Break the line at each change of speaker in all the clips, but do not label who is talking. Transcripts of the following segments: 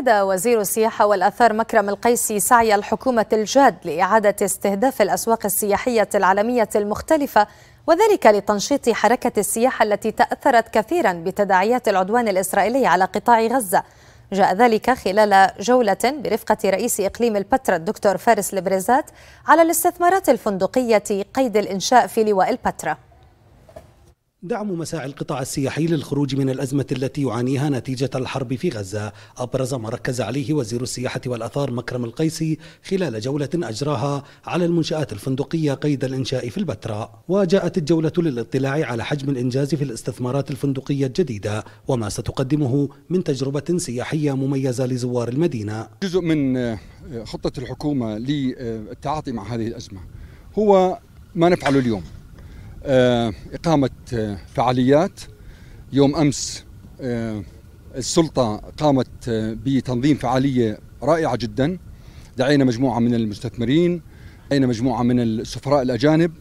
أكد وزير السياحة والأثار مكرم القيسي سعي الحكومة الجاد لإعادة استهداف الأسواق السياحية العالمية المختلفة وذلك لتنشيط حركة السياحة التي تأثرت كثيرا بتداعيات العدوان الإسرائيلي على قطاع غزة جاء ذلك خلال جولة برفقة رئيس إقليم البتراء الدكتور فارس البريزات على الاستثمارات الفندقية قيد الإنشاء في لواء البتراء
دعم مساعي القطاع السياحي للخروج من الأزمة التي يعانيها نتيجة الحرب في غزة أبرز ما ركز عليه وزير السياحة والأثار مكرم القيسي خلال جولة أجراها على المنشآت الفندقية قيد الإنشاء في البتراء وجاءت الجولة للاطلاع على حجم الإنجاز في الاستثمارات الفندقية الجديدة وما ستقدمه من تجربة سياحية مميزة
لزوار المدينة جزء من آه، خطة الحكومة للتعاطي مع هذه الأزمة هو ما نفعله اليوم آه، إقامة آه، فعاليات يوم أمس آه، السلطة قامت بتنظيم فعالية رائعة جدا دعينا مجموعة من المستثمرين دعينا مجموعة من السفراء الأجانب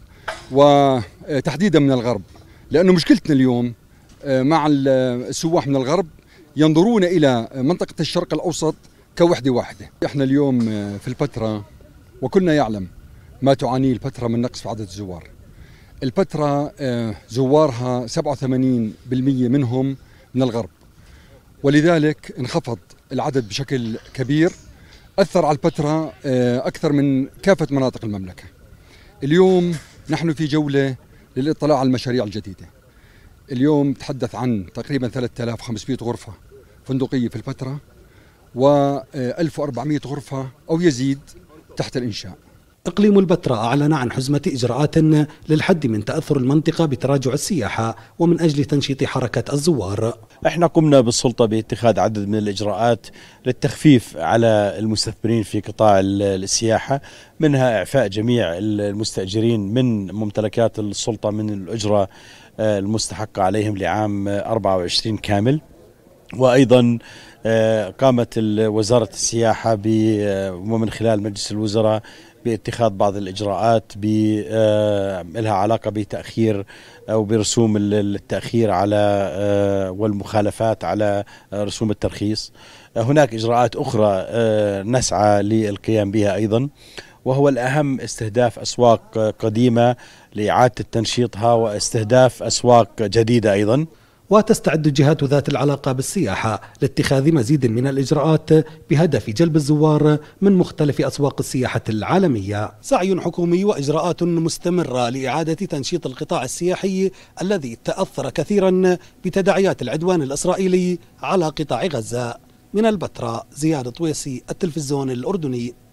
وتحديدا من الغرب لأنه مشكلتنا اليوم مع السواح من الغرب ينظرون إلى منطقة الشرق الأوسط كوحدة واحدة إحنا اليوم في الفترة وكلنا يعلم ما تعانيه الفترة من نقص في عدد الزوار البتراء آه، زوارها 87% منهم من الغرب ولذلك انخفض العدد بشكل كبير أثر على البتراء آه، أكثر من كافة مناطق المملكة اليوم نحن في جولة للاطلاع على المشاريع الجديدة اليوم تحدث عن تقريبا 3500 غرفة فندقية في البتراء و 1400 آه، غرفة أو يزيد تحت الإنشاء إقليم
البتراء أعلن عن حزمة إجراءات للحد من تأثر المنطقة بتراجع السياحة ومن أجل تنشيط حركة الزوار احنا قمنا بالسلطة باتخاذ عدد من الإجراءات
للتخفيف على المستثمرين في قطاع السياحة منها إعفاء جميع المستأجرين من ممتلكات السلطة من الأجرة آه، المستحقة عليهم لعام 24 كامل وايضا آه، قامت وزاره السياحه آه، ومن خلال مجلس الوزراء باتخاذ بعض الاجراءات آه، لها علاقه بتاخير او برسوم التاخير على آه، والمخالفات على رسوم الترخيص آه، هناك اجراءات اخرى نسعى للقيام بها ايضا وهو الأهم استهداف أسواق قديمة لإعادة تنشيطها واستهداف أسواق جديدة
أيضا وتستعد الجهات ذات العلاقة بالسياحة لاتخاذ مزيد من الإجراءات بهدف جلب الزوار من مختلف أسواق السياحة العالمية سعي حكومي وإجراءات مستمرة لإعادة تنشيط القطاع السياحي الذي تأثر كثيرا بتداعيات العدوان الإسرائيلي على قطاع غزة من البتراء زياد طويسي التلفزيون الأردني